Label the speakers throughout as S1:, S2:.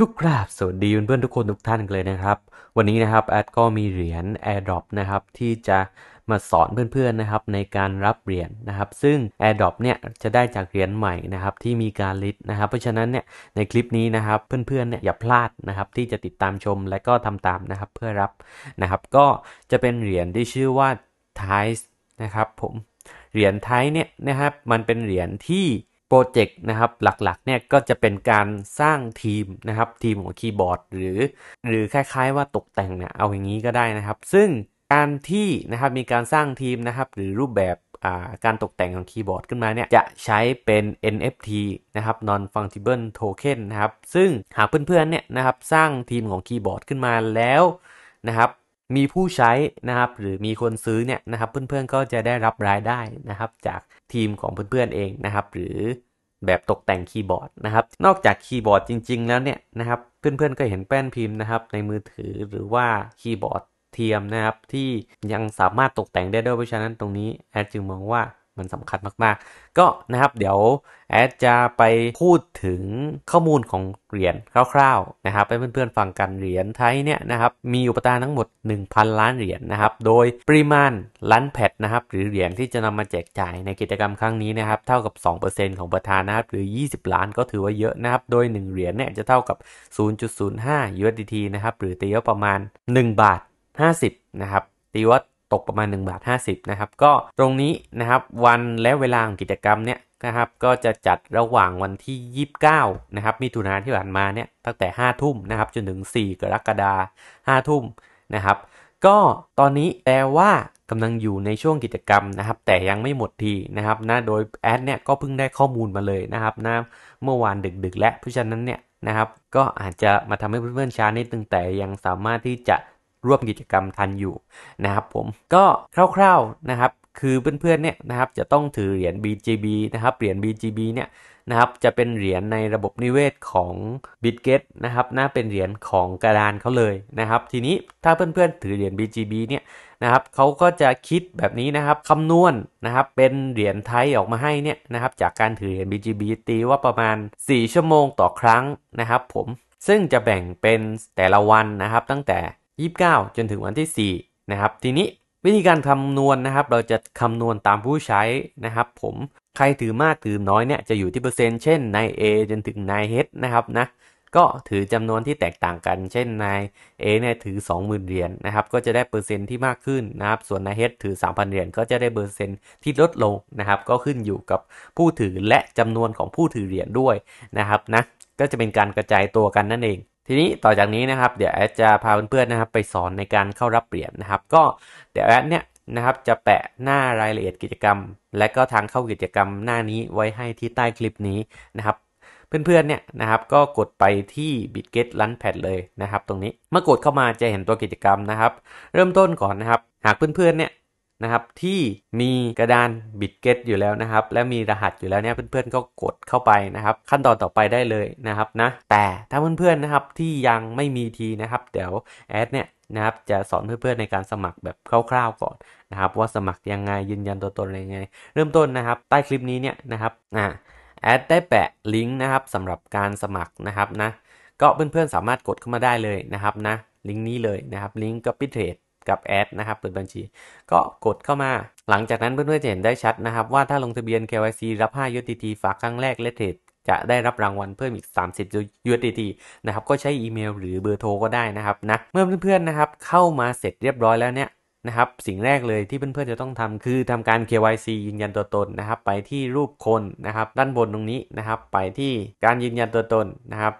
S1: ก็กราบสวัสดีเพื่อนๆทุกคนทุกท่านเลยนะครับ วันนี้นะครับแอดก็มีเหรียญ AirDrop นะครับ ที่จะมาสอนเพื่อนๆนะครับ ในการรับเหรียญนนะครับ ซึ่ง AirDrop เนี่ยจะได้จากเหรียญใหม่นะครับที่มีการลิสต์นะครับเพราะฉะนั้นเนี่ยในคลิปนี้นะครับเพื่อนๆเนี่ยอย่าพลาดนะครับ ที่จะติดตามชมและก็ทำตามนะครับ เพื่อรับนะครับก็จะเป็นเหรียญที่ชื่อว่า t i ส e นะครับ ผมเหรียญไทยเนี่ยนะครับมันเป็นเหรียญที่โปรเจกต์นะครับหลักๆเนี่ยก็จะเป็นการสร้างทีมนะครับทีมของคีย์บอร์ดหรือ หรือคล้ายๆว่าตกแต่งเนี่ยเอาอย่างนี้ก็ได้นะครับ ซึ่งการที่นะครับมีการสร้างทีมนะครับ หรือรูปแบบการตกแต่งของคีย์บอร์ดขึ้นมาเนี่ยจะใช้เป็น NFT นะครับ non fungible token นะครับซึ่งหากเพื่อนๆเนี่ยนะครับสร้างทีมของคีย์บอร์ดขึ้นมาแล้วนะครับ มีผู้ใช้นะครับหรือมีคนซื้อเนี่ยนะครับเพื่อนๆ ก็จะได้รับรายได้นะครับ จากทีมของเพื่อนๆเองนะครับ หรือแบบตกแต่งคีย์บอร์ดนะครับ นอกจากคีย์บอร์ดจริงๆแล้วเนี่ยนะครับเพื่อนๆก็เห็นแป้นพิมพ์นะครับในมือถือหรือว่าคีย์บอร์ดเทียมนะครับ ที่ยังสามารถตกแต่งได้ด้วยเพราะฉะนั้นตรงนี้ แอดจึงมองว่ามันสำคัญมากๆ ก็นะครับเดี๋ยวแอดจะไปพูดถึงข้อมูลของเหรียญคร่าวๆนะครับให้เพื่อนๆฟังกันเหรียญไทยเนี่ยนะครับมีอุปทานทั้งหมด 1,000 ล้านเหรียญนนะครับโดยปริมาณล้านแพดนะครับหรือเหรียญที่จะนำมาแจกจ่ายในกิจกรรมครั้งนี้นะครับเท่ากับ 2%ของประธานนะครับหรือ 20 ล้านก็ถือว่าเยอะนะครับโดย 1เหรียญเนี่ยจะเท่ากับ 0.05 USDT นะครับหรือตีว่าประมาณ 1 บาท 50นะครับตีว่าตกประมาณ 1 บาท 50นะครับก็ตรงนี้นะครับวันและเวลาของกิจกรรมเนี่ยนะครับก็จะจัดระหว่างวันที่ 29นะครับมิถุนาที่ผ่านมาเนี่ยตั้งแต่ 5 ทุ่มนะครับจนถึง 4 กรกฎาคม5ทุ่มนะครับก็ตอนนี้แปลว่ากำลังอยู่ในช่วงกิจกรรมนะครับ แต่ยังไม่หมดทีนะครับนะโดยแอดเนี่ยก็เพิ่งได้ข้อมูลมาเลยนะครับนะเมื่อวานดึก ๆ และเพราะฉะนั้นเนี่ยนะครับก็อาจจะมาทำให้เพื่อนๆช้านิดนึงแต่ยังสามารถที่จะร่วมกิจกรรมทันอยู่นะครับผมก็คร่าวๆนะครับคือเพื่อนๆเนี่ยนะครับจะต้องถือเหรียญ BGB นะครับเหรียญ BGB เนี่ยนะครับจะเป็นเหรียญในระบบนิเวศของ BitGet นะครับน่าเป็นเหรียญของกระดานเขาเลยนะครับ ทีนี้ถ้าเพื่อน ๆ ถือเหรียญ BGB เนี่ยนะครับเขาก็จะคิดแบบนี้นะครับ คำนวณนนะครับเป็นเหรียญไทยออกมาให้เนี่ยนะครับจากการถือเหรียญ BGB ตีว่าประมาณ 4 ชั่วโมงต่อครั้งนะครับ ผมซึ่งจะแบ่งเป็นแต่ละวันนะครับตั้งแต่29 จนถึงวันที่4นะครับทีนี้วิธีการคำนวณนนะครับเราจะคำนวณตามผู้ใช้นะครับ ผมใครถือมากถือน้อยเนี่ยจะอยู่ที่เปอร์เซ็นต์เช่นนาย A จนถึงนาย H นะครับนะก็ถือจำนวนที่แตกต่างกัน เช่นนาย A เนี่ยถือ 20,000เหรียญนนะครับก็จะได้เปอร์เซ็นต์ที่มากขึ้นนะครับส่วนนาย H ถือ3,000เหรียญก็จะได้เปอร์เซ็นต์ที่ลดลงนะครับ ก็ขึ้นอยู่กับผู้ถือและจำนวนของผู้ถือเหรียญด้วยนะครับนะก็จะเป็นการกระจายตัวกันนั่นเองทีนี้ต่อจากนี้นะครับเดี๋ยวแอดจะพาเพื่อนๆนะครับไปสอนในการเข้ารับเหรียญนะครับ ก็เดี๋ยวแอดเนี่ยนะครับจะแปะหน้ารายละเอียดกิจกรรม และก็ทางเข้ากิจกรรมหน้านี้ไว้ให้ที่ใต้คลิปนี้นะครับ เพื่อนๆเนี่ยนะครับก็กดไปที่ Bitget ล u n Pad เลยนะครับ ตรงนี้เมื่อกดเข้ามาจะเห็นตัวกิจกรรมนะครับ เริ่มต้นก่อนนะครับ หากเพื่อนๆเนี่ยนะครับที่มีกระดานบิตเกตอยู่แล้วนะครับ และมีรหัสอยู่แล้วเนี่ยเพื่อนๆก็กดเข้าไปนะครับขั้นตอนต่อไปได้เลยนะครับนะแต่ถ้าเพื่อนๆนะครับที่ยังไม่มีทีนะครับ เดี๋ยวแอดเนี่ยนะครับจะสอนเพื่อนๆในการสมัครแบบคร่าวๆก่อนนะครับว่าสมัครยังไงยืนยันตัวตนอะไรยังไง เริ่มต้นนะครับ ใต้คลิปนี้เนี่ยนะครับอ่าแอดได้แปะลิงก์นะครับสำหรับการสมัครนะครับนะก็เพื่อนๆสามารถกดเข้ามาได้เลยนะครับนะลิงก์นี้เลยนะครับลิงก์ก็ปิเทรดกับแอดนะครับ เปิดบัญชีก็กดเข้ามา หลังจากนั้นเพื่อนๆจะเห็นได้ชัดนะครับ ว่าถ้าลงทะเบียน KYC รับ 5 USDT ฝากครั้งแรกและเทรดจะได้รับรางวัลเพิ่มอีก 30 USDT นะครับก็ใช้อีเมลหรือเบอร์โทรก็ได้นะครับนะเมื่อเพื่อนๆนะครับเข้ามาเสร็จเรียบร้อยแล้วเนี่ยนะครับสิ่งแรกเลยที่เพื่อนๆจะต้องทำคือทำการ KYC ยืนยันตัวตนนะครับ ไปที่รูปคนนะครับ ด้านบนตรงนี้นะครับ ไปที่การยืนยันตัวตนนะครับ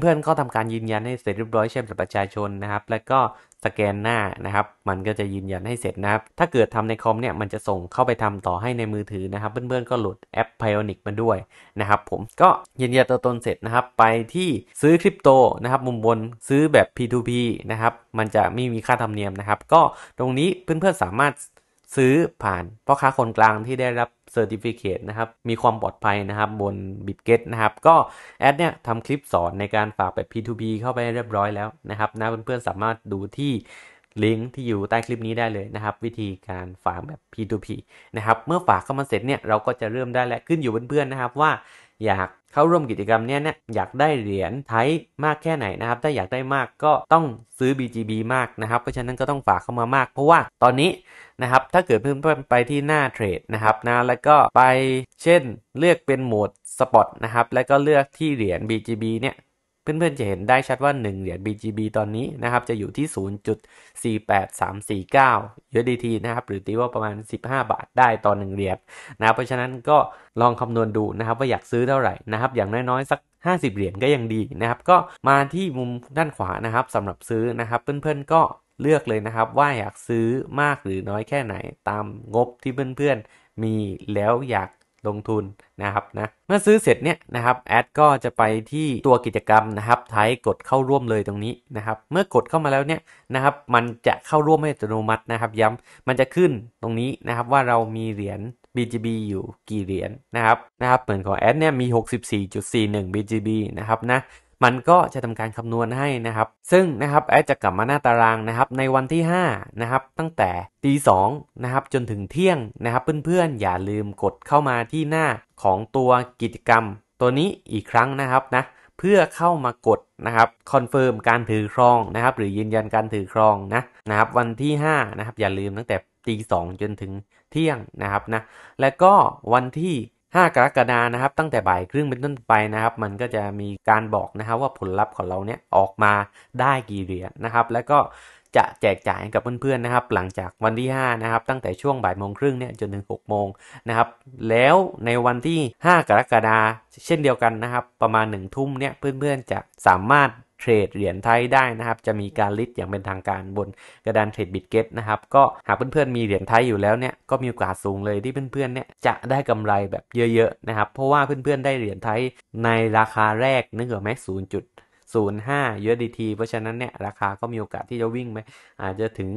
S1: เพื่อนๆก็ทำการยืนยันให้เสร็จเรียบร้อยเช่นสัตประชาชน นะครับ แล้วก็สแกนหน้านะครับ มันก็จะยืนยันให้เสร็จนะครับถ้าเกิดทำในคอมเนี่ย มันจะส่งเข้าไปทำต่อให้ในมือถือนะครับเพื่อน ๆ ก็โหลดแอป Pionic มาด้วยนะครับผมก็ยืนยันตัวตนเสร็จนะครับไปที่ซื้อคริปโตนะครับมุมบนซื้อแบบ P2P นะครับมันจะไม่มีค่าธรรมเนียมนะครับ ก็ตรงนี้เพื่อนๆสามารถซื้อผ่านพ่อค้าคนกลางที่ได้รับเซอร์ติฟิเคตนะครับ มีความปลอดภัยนะครับบน b i t g e t นะครับ ก็แอดเนี่ยทำคลิปสอนในการฝากแบบ P2P เข้าไปเรียบร้อยแล้วนะครับนะเพื่อนๆสามารถดูที่ ลิงก์ที่อยู่ใต้คลิปนี้ได้เลยนะครับวิธีการฝากแบบ P2P นะครับ เมื่อฝากเข้ามาเสร็จเนี่ยเราก็จะเริ่มได้และขึ้นอยู่เพื่อนๆนะครับ ว่าอยากเข้าร่วมกิจกรรมเนี้ยเนี้ยอยากได้เหรียญไทยมากแค่ไหนนะครับถ้าอยากได้มากก็ต้องซื้อ BGB มากนะครับ เพราะฉะนั้นก็ต้องฝากเข้ามามาก เพราะว่าตอนนี้นะครับ ถ้าเกิดเพิ่มไปที่หน้าเทรดนะครับนะแล้วก็ไปเช่นเลือกเป็นโหมดสปอตนะครับ แล้วก็เลือกที่เหรียญ BGB เนี่ยเพื่อนๆจะเห็นได้ชัดว่า 1 เหรียญ BGB ตอนนี้นะครับจะอยู่ที่ 0.48349 USDT นะครับหรือตีว่าประมาณ 15 บาทได้ต่อ1เหรียญนะเพราะฉะนั้นก็ลองคำนวณดูนะครับว่าอยากซื้อเท่าไหร่นะครับอย่างน้อยๆสัก 50 เหรียญก็ยังดีนะครับก็มาที่มุมด้านขวานะครับสำหรับซื้อนะครับเพื่อนๆก็เลือกเลยนะครับว่าอยากซื้อมากหรือน้อยแค่ไหนตามงบที่เพื่อนๆมีแล้วอยากลงทุนนะครับนะเมื่อซื้อเสร็จเนี่ยนะครับแอดก็จะไปที่ตัวกิจกรรมนะครับไทยกดเข้าร่วมเลยตรงนี้นะครับ เมื่อกดเข้ามาแล้วเนี่ยนะครับ มันจะเข้าร่วมอัตโนมัตินะครับ ย้ำมันจะขึ้นตรงนี้นะครับว่าเรามีเหรียญ BGB อยู่กี่เหรียญนะครับนะครับเหมือนของแอดเนี่ยมี 64.41 BGB นะครับนะมันก็จะทำการคำนวณให้นะครับ ซึ่งนะครับแอดจะกลับมาหน้าตารางนะครับ ในวันที่5นะครับ ตั้งแต่ตีสองนะครับ จนถึงเที่ยงนะครับ เพื่อนๆ อย่าลืมกดเข้ามาที่หน้าของตัวกิจกรรม ตัวนี้อีกครั้งนะครับนะ เพื่อเข้ามากดนะครับ คอนเฟิร์มการถือครองนะครับ หรือยืนยันการถือครองนะนะครับ วันที่5นะครับ อย่าลืมตั้งแต่ตีสองจนถึงเที่ยงนะครับนะ และก็วันที่5กรกฎานะครับตั้งแต่บ่ายครึ่งเป็นต้นไปนะครับ มันก็จะมีการบอกนะครับว่าผลลัพธ์ของเราเนี่ยออกมาได้กี่เหรียญนะครับแล้วก็จะแจกจ่ายกับเพื่อนๆนะครับหลังจากวันที่ 5 นะครับ ตั้งแต่ช่วงบ่ายโมงครึ่งเนี่ยจนถึง6โมงนะครับแล้วในวันที่ 5 กรกฎาเช่นเดียวกันนะครับประมาณ 1 ทุ่มเนี่ยเพื่อนๆ จะสามารถเทรดเหรียญไทยได้นะครับ จะมีการลิสต์อย่างเป็นทางการบนกระดานเทรดบิตเกตนะครับ ก็หากเพื่อนๆมีเหรียญไทยอยู่แล้วเนี่ยก็มีโอกาสสูงเลยที่เพื่อนๆเนี่ยจะได้กำไรแบบเยอะๆนะครับ เพราะว่าเพื่อนๆได้เหรียญไทยในราคาแรกนึกเหรอไหมศูนย์จุดศูนย์ห้ายเอดีทีเพราะฉะนั้นเนี่ยราคาก็มีโอกาสที่จะวิ่งไหมอาจจะถึง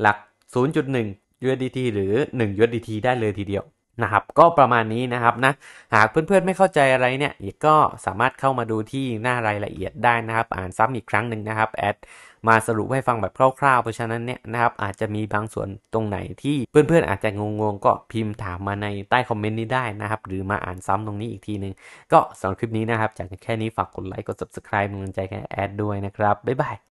S1: หลัก 0.1์จุดหนึ่งยเอดีีทหรือ1ดีทีได้เลยทีเดียวนะครับ ก็ประมาณนี้นะครับนะ หากเพื่อนๆไม่เข้าใจอะไรเนี่ยก็สามารถเข้ามาดูที่หน้ารายละเอียดได้นะครับ อ่านซ้ำอีกครั้งหนึ่งนะครับแอดมาสรุปให้ฟังแบบคร่าวๆเพราะฉะนั้นเนี่ยนะครับอาจจะมีบางส่วนตรงไหนที่เพื่อนๆอาจจะงงๆ ก็พิมพ์ถามมาในใต้คอมเมนต์นี้ได้นะครับหรือมาอ่านซ้ำตรงนี้อีกทีหนึ่งก็สำหรับคลิปนี้นะครับจากแค่นี้ฝากกดไลค์กด subscribe กำลังใจแอดด้วยนะครับบ๊ายบาย